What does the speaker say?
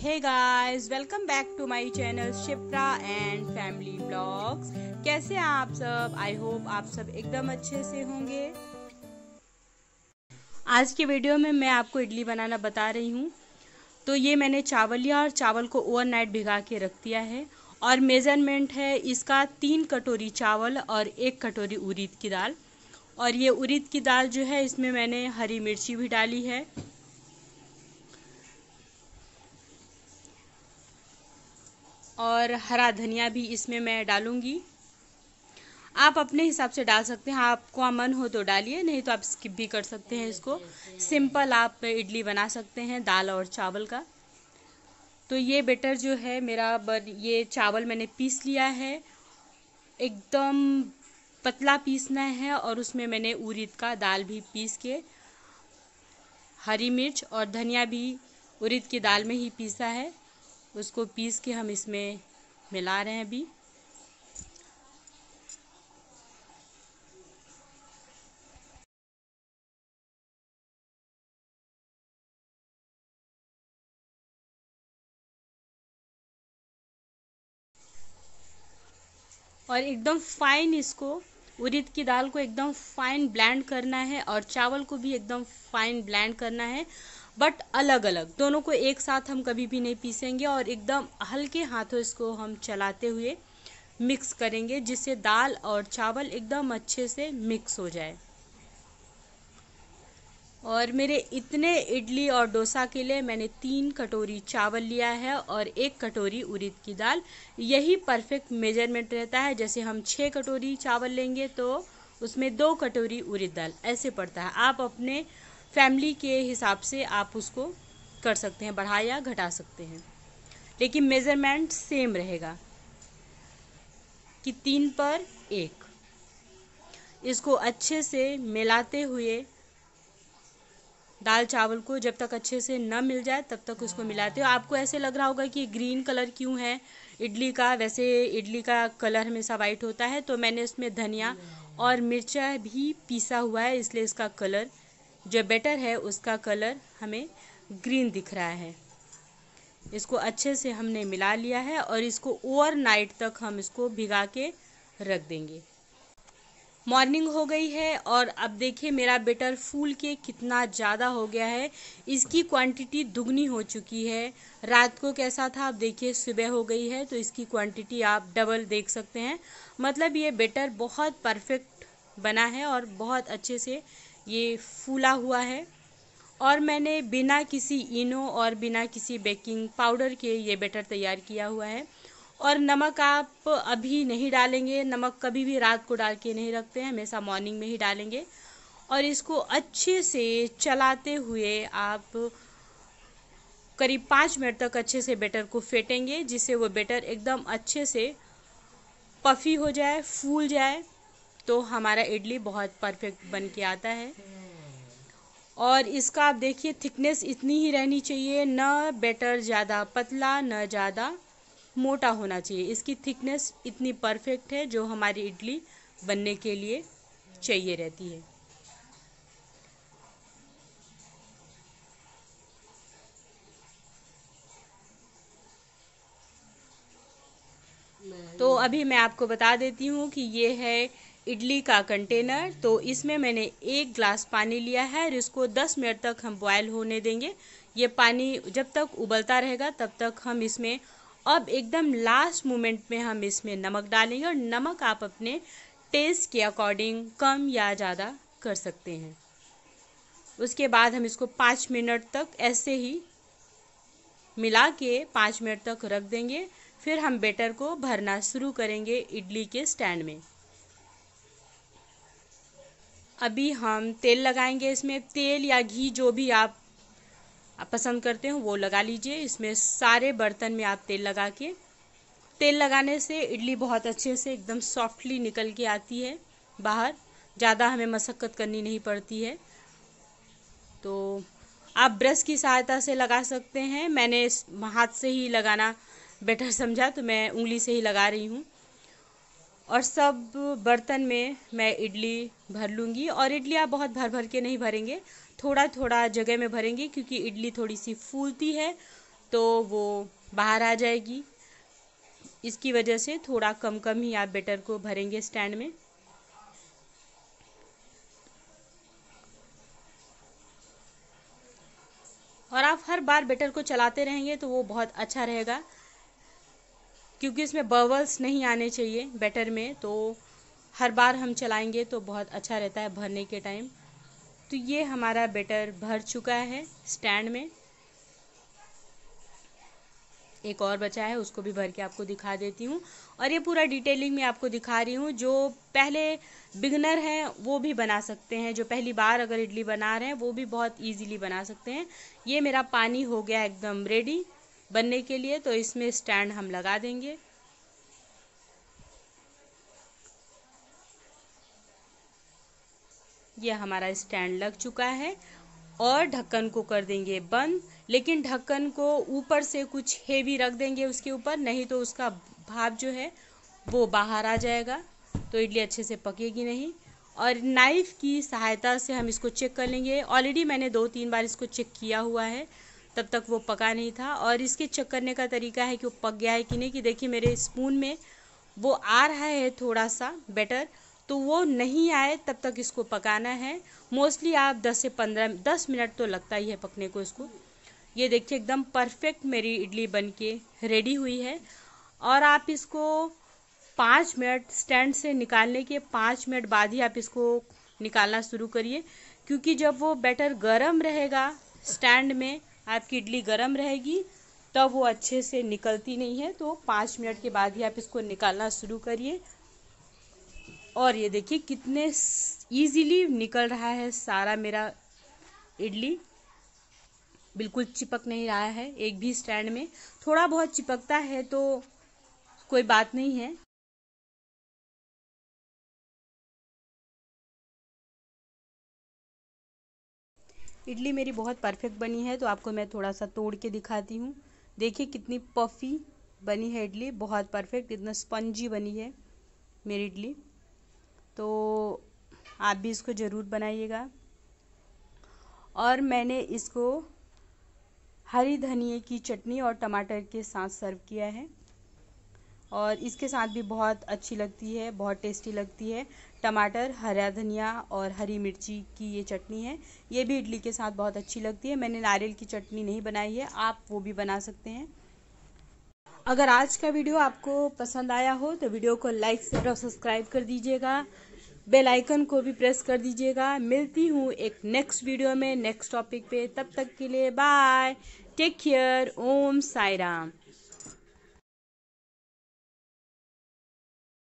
hey guys welcome back to my channel Shipra and family blogs कैसे हैं आप सब आई होप आप सब एकदम अच्छे से होंगे आज के वीडियो में मैं आपको इडली बनाना बता रही हूँ तो ये मैंने चावल लिया और चावल को ओवरनाइट भिगा के रख दिया है और मेजरमेंट है इसका तीन कटोरी चावल और एक कटोरी उरीद की दाल और ये उरीद की दाल जो है इसमें मैंने हरी मिर्ची भी डाली है और हरा धनिया भी इसमें मैं डालूँगी आप अपने हिसाब से डाल सकते हैं आपको मन हो तो डालिए नहीं तो आप स्किप भी कर सकते हैं इसको सिंपल आप इडली बना सकते हैं दाल और चावल का तो ये बेटर जो है मेरा बन ये चावल मैंने पीस लिया है एकदम पतला पीसना है और उसमें मैंने उरीद का दाल भी पीस के हरी मिर्च और धनिया भी उरीद की दाल में ही पीसा है उसको पीस के हम इसमें मिला रहे हैं अभी और एकदम फाइन इसको उरीद की दाल को एकदम फाइन ब्लेंड करना है और चावल को भी एकदम फाइन ब्लेंड करना है बट अलग अलग दोनों को एक साथ हम कभी भी नहीं पीसेंगे और एकदम हल्के हाथों इसको हम चलाते हुए मिक्स करेंगे जिससे दाल और चावल एकदम अच्छे से मिक्स हो जाए और मेरे इतने इडली और डोसा के लिए मैंने तीन कटोरी चावल लिया है और एक कटोरी उरीद की दाल यही परफेक्ट मेजरमेंट रहता है जैसे हम छः कटोरी चावल लेंगे तो उसमें दो कटोरी उड़द दाल ऐसे पड़ता है आप अपने फैमिली के हिसाब से आप उसको कर सकते हैं बढ़ा या घटा सकते हैं लेकिन मेज़रमेंट सेम रहेगा कि तीन पर एक इसको अच्छे से मिलाते हुए दाल चावल को जब तक अच्छे से न मिल जाए तब तक उसको मिलाते हो आपको ऐसे लग रहा होगा कि ग्रीन कलर क्यों है इडली का वैसे इडली का कलर हमेशा वाइट होता है तो मैंने इसमें धनिया और मिर्चा भी पीसा हुआ है इसलिए इसका कलर जो बेटर है उसका कलर हमें ग्रीन दिख रहा है इसको अच्छे से हमने मिला लिया है और इसको ओवरनाइट तक हम इसको भिगा के रख देंगे मॉर्निंग हो गई है और अब देखिए मेरा बेटर फूल के कितना ज़्यादा हो गया है इसकी क्वांटिटी दुगनी हो चुकी है रात को कैसा था आप देखिए सुबह हो गई है तो इसकी क्वांटिटी आप डबल देख सकते हैं मतलब ये बेटर बहुत परफेक्ट बना है और बहुत अच्छे से ये फूला हुआ है और मैंने बिना किसी इनो और बिना किसी बेकिंग पाउडर के ये बैटर तैयार किया हुआ है और नमक आप अभी नहीं डालेंगे नमक कभी भी रात को डाल के नहीं रखते हैं हमेशा मॉर्निंग में ही डालेंगे और इसको अच्छे से चलाते हुए आप करीब पाँच मिनट तक अच्छे से बेटर को फेंटेंगे जिससे वो बेटर एकदम अच्छे से पफ़ी हो जाए फूल जाए तो हमारा इडली बहुत परफेक्ट बन के आता है और इसका आप देखिए थिकनेस इतनी ही रहनी चाहिए ना बेटर ज़्यादा पतला ना ज़्यादा मोटा होना चाहिए इसकी थिकनेस इतनी परफेक्ट है जो हमारी इडली बनने के लिए चाहिए रहती है तो अभी मैं आपको बता देती हूँ कि ये है इडली का कंटेनर तो इसमें मैंने एक ग्लास पानी लिया है और इसको 10 मिनट तक हम बॉयल होने देंगे ये पानी जब तक उबलता रहेगा तब तक हम इसमें अब एकदम लास्ट मोमेंट में हम इसमें नमक डालेंगे और नमक आप अपने टेस्ट के अकॉर्डिंग कम या ज़्यादा कर सकते हैं उसके बाद हम इसको पाँच मिनट तक ऐसे ही मिला के पाँच मिनट तक रख देंगे फिर हम बेटर को भरना शुरू करेंगे इडली के स्टैंड में अभी हम तेल लगाएंगे इसमें तेल या घी जो भी आप, पसंद करते हो वो लगा लीजिए इसमें सारे बर्तन में आप तेल लगा के तेल लगाने से इडली बहुत अच्छे से एकदम सॉफ्टली निकल के आती है बाहर ज़्यादा हमें मशक्क़त करनी नहीं पड़ती है तो आप ब्रश की सहायता से लगा सकते हैं मैंने हाथ से ही लगाना बेटर समझा तो मैं उंगली से ही लगा रही हूँ और सब बर्तन में मैं इडली भर लूँगी और इडली आप बहुत भर भर के नहीं भरेंगे थोड़ा थोड़ा जगह में भरेंगे क्योंकि इडली थोड़ी सी फूलती है तो वो बाहर आ जाएगी इसकी वजह से थोड़ा कम कम ही आप बेटर को भरेंगे स्टैंड में और आप हर बार बेटर को चलाते रहेंगे तो वो बहुत अच्छा रहेगा क्योंकि इसमें बबल्स नहीं आने चाहिए बैटर में तो हर बार हम चलाएंगे तो बहुत अच्छा रहता है भरने के टाइम तो ये हमारा बैटर भर चुका है स्टैंड में एक और बचा है उसको भी भर के आपको दिखा देती हूँ और ये पूरा डिटेलिंग में आपको दिखा रही हूँ जो पहले बिगनर हैं वो भी बना सकते हैं जो पहली बार अगर इडली बना रहे हैं वो भी बहुत इजीली बना सकते हैं ये मेरा पानी हो गया एकदम रेडी बनने के लिए तो इसमें स्टैंड हम लगा देंगे यह हमारा स्टैंड लग चुका है और ढक्कन को कर देंगे बंद लेकिन ढक्कन को ऊपर से कुछ हेवी रख देंगे उसके ऊपर नहीं तो उसका भाप जो है वो बाहर आ जाएगा तो इडली अच्छे से पकेगी नहीं और नाइफ़ की सहायता से हम इसको चेक कर लेंगे ऑलरेडी मैंने दो तीन बार इसको चेक किया हुआ है तब तक वो पका नहीं था और इसके चेक करने का तरीका है कि वो पक गया है कि नहीं कि देखिए मेरे स्पून में वो आ रहा है थोड़ा सा बेटर तो वो नहीं आए तब तक इसको पकाना है मोस्टली आप 10 से 15 10 मिनट तो लगता ही है पकने को इसको ये देखिए एकदम परफेक्ट मेरी इडली बन के रेडी हुई है और आप इसको पाँच मिनट स्टैंड से निकालने के पाँच मिनट बाद ही आप इसको निकालना शुरू करिए क्योंकि जब वो बैटर गर्म रहेगा स्टैंड में आपकी इडली गर्म रहेगी तब वो अच्छे से निकलती नहीं है तो पाँच मिनट के बाद ही आप इसको निकालना शुरू करिए और ये देखिए कितने इजीली निकल रहा है सारा मेरा इडली बिल्कुल चिपक नहीं रहा है एक भी स्टैंड में थोड़ा बहुत चिपकता है तो कोई बात नहीं है इडली मेरी बहुत परफेक्ट बनी है तो आपको मैं थोड़ा सा तोड़ के दिखाती हूँ देखिए कितनी पफी बनी है इडली बहुत परफेक्ट इतना स्पंजी बनी है मेरी इडली तो आप भी इसको ज़रूर बनाइएगा और मैंने इसको हरी धनिए की चटनी और टमाटर के साथ सर्व किया है और इसके साथ भी बहुत अच्छी लगती है बहुत टेस्टी लगती है टमाटर हरा धनिया और हरी मिर्ची की ये चटनी है ये भी इडली के साथ बहुत अच्छी लगती है मैंने नारियल की चटनी नहीं बनाई है आप वो भी बना सकते हैं अगर आज का वीडियो आपको पसंद आया हो तो वीडियो को लाइक और सब्सक्राइब कर दीजिएगा बेल आइकन को भी प्रेस कर दीजिएगा मिलती हूँ एक नेक्स्ट वीडियो में नेक्स्ट टॉपिक पे तब तक के लिए bye take care Om Sai Ram